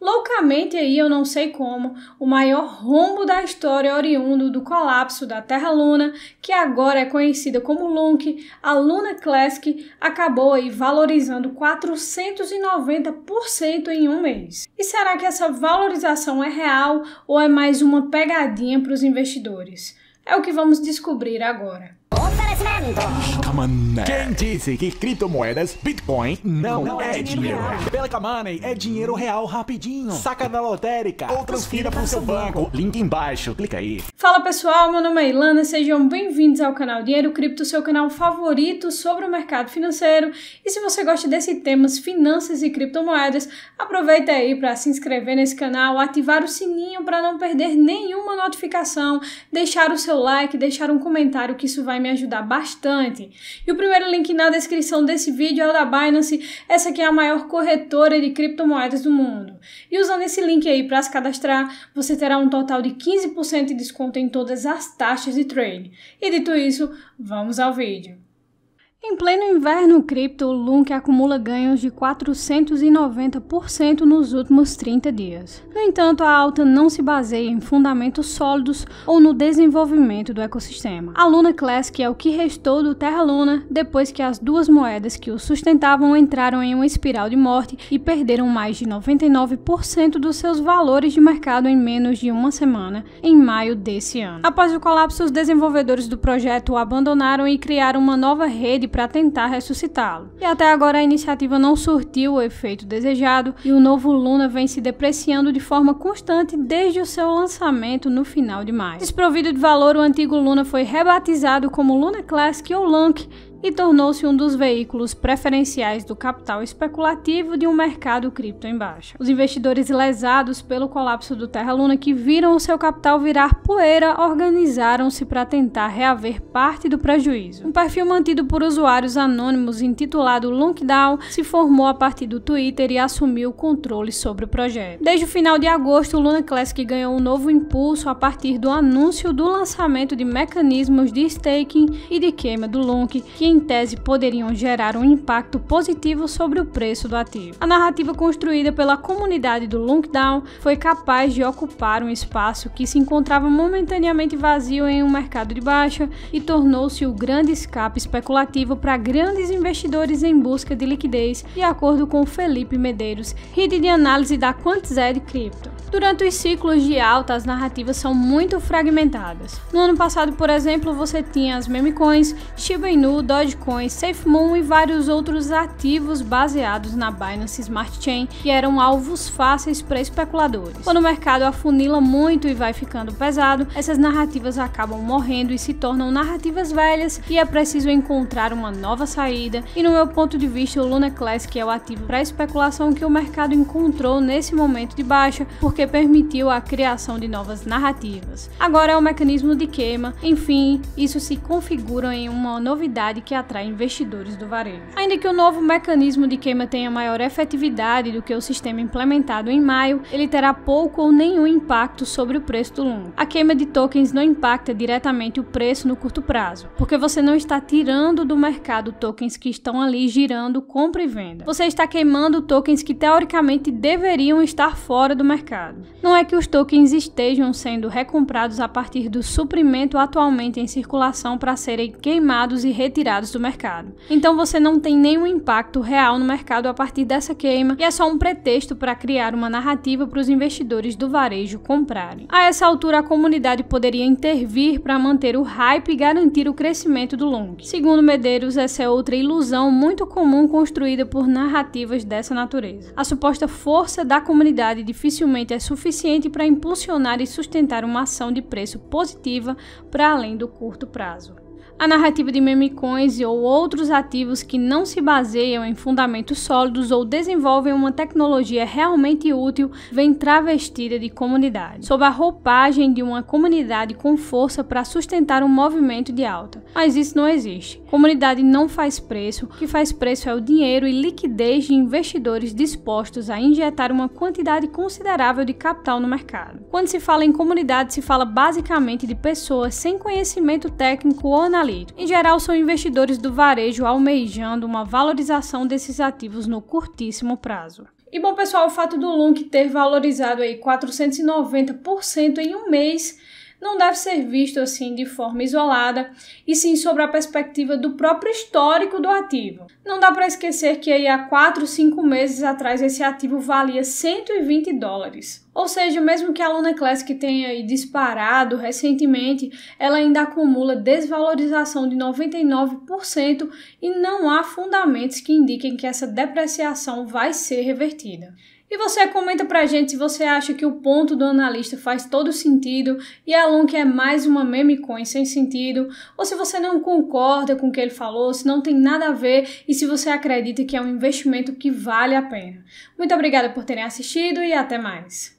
Loucamente aí, eu não sei como, o maior rombo da história oriundo do colapso da Terra Luna, que agora é conhecida como LUNC, a Luna Classic acabou aí valorizando 490% em um mês. E será que essa valorização é real ou é mais uma pegadinha para os investidores? É o que vamos descobrir agora. Quem disse que criptomoedas, Bitcoin, não, não é, é dinheiro? dinheiro. Camane Money é dinheiro real rapidinho. Saca na lotérica ou transfira para o seu banco. banco. Link embaixo, clica aí. Fala pessoal, meu nome é Ilana, sejam bem-vindos ao canal Dinheiro Cripto, seu canal favorito sobre o mercado financeiro. E se você gosta desse temas finanças e criptomoedas, aproveita aí para se inscrever nesse canal, ativar o sininho para não perder nenhuma notificação, deixar o seu like, deixar um comentário que isso vai me ajudar ajudar bastante. E o primeiro link na descrição desse vídeo é o da Binance, essa que é a maior corretora de criptomoedas do mundo. E usando esse link aí para se cadastrar, você terá um total de 15% de desconto em todas as taxas de trade. E dito isso, vamos ao vídeo. Em pleno inverno cripto, o Lunk acumula ganhos de 490% nos últimos 30 dias. No entanto, a alta não se baseia em fundamentos sólidos ou no desenvolvimento do ecossistema. A Luna Classic é o que restou do Terra Luna depois que as duas moedas que o sustentavam entraram em uma espiral de morte e perderam mais de 99% dos seus valores de mercado em menos de uma semana, em maio desse ano. Após o colapso, os desenvolvedores do projeto o abandonaram e criaram uma nova rede para tentar ressuscitá-lo. E até agora a iniciativa não surtiu o efeito desejado e o novo Luna vem se depreciando de forma constante desde o seu lançamento no final de maio. Desprovido de valor, o antigo Luna foi rebatizado como Luna Classic ou Lunk e tornou-se um dos veículos preferenciais do capital especulativo de um mercado cripto em baixa. Os investidores lesados pelo colapso do Terra Luna que viram o seu capital virar poeira organizaram-se para tentar reaver parte do prejuízo. Um perfil mantido por usuários anônimos intitulado Lunkdown se formou a partir do Twitter e assumiu o controle sobre o projeto. Desde o final de agosto, o Luna Classic ganhou um novo impulso a partir do anúncio do lançamento de mecanismos de staking e de queima do Lunk, que em tese poderiam gerar um impacto positivo sobre o preço do ativo. A narrativa construída pela comunidade do Lockdown foi capaz de ocupar um espaço que se encontrava momentaneamente vazio em um mercado de baixa e tornou-se o grande escape especulativo para grandes investidores em busca de liquidez, de acordo com Felipe Medeiros, rede de análise da Quantized Crypto. Durante os ciclos de alta, as narrativas são muito fragmentadas. No ano passado, por exemplo, você tinha as meme coins, Shiba Inu, Dogecoin, SafeMoon e vários outros ativos baseados na Binance Smart Chain que eram alvos fáceis para especuladores. Quando o mercado afunila muito e vai ficando pesado, essas narrativas acabam morrendo e se tornam narrativas velhas e é preciso encontrar uma nova saída. E no meu ponto de vista, o Luna Classic é o ativo para especulação que o mercado encontrou nesse momento de baixa, porque permitiu a criação de novas narrativas. Agora é o um mecanismo de queima, enfim, isso se configura em uma novidade que atrai investidores do varejo. Ainda que o novo mecanismo de queima tenha maior efetividade do que o sistema implementado em maio, ele terá pouco ou nenhum impacto sobre o preço do longo. A queima de tokens não impacta diretamente o preço no curto prazo, porque você não está tirando do mercado tokens que estão ali girando compra e venda. Você está queimando tokens que teoricamente deveriam estar fora do mercado. Não é que os tokens estejam sendo recomprados a partir do suprimento atualmente em circulação para serem queimados e retirados do mercado. Então você não tem nenhum impacto real no mercado a partir dessa queima e é só um pretexto para criar uma narrativa para os investidores do varejo comprarem. A essa altura, a comunidade poderia intervir para manter o hype e garantir o crescimento do long. Segundo Medeiros, essa é outra ilusão muito comum construída por narrativas dessa natureza. A suposta força da comunidade dificilmente é suficiente para impulsionar e sustentar uma ação de preço positiva para além do curto prazo. A narrativa de meme coins ou outros ativos que não se baseiam em fundamentos sólidos ou desenvolvem uma tecnologia realmente útil vem travestida de comunidade, sob a roupagem de uma comunidade com força para sustentar um movimento de alta. Mas isso não existe. Comunidade não faz preço, o que faz preço é o dinheiro e liquidez de investidores dispostos a injetar uma quantidade considerável de capital no mercado. Quando se fala em comunidade, se fala basicamente de pessoas sem conhecimento técnico ou analítico em geral, são investidores do varejo almejando uma valorização desses ativos no curtíssimo prazo. E bom, pessoal, o fato do LUNC ter valorizado aí 490% em um mês não deve ser visto assim de forma isolada, e sim sobre a perspectiva do próprio histórico do ativo. Não dá para esquecer que aí há 4, 5 meses atrás esse ativo valia 120 dólares. Ou seja, mesmo que a Luna Classic tenha disparado recentemente, ela ainda acumula desvalorização de 99% e não há fundamentos que indiquem que essa depreciação vai ser revertida. E você comenta pra gente se você acha que o ponto do analista faz todo sentido e a Lunk é mais uma meme coin sem sentido, ou se você não concorda com o que ele falou, se não tem nada a ver e se você acredita que é um investimento que vale a pena. Muito obrigada por terem assistido e até mais.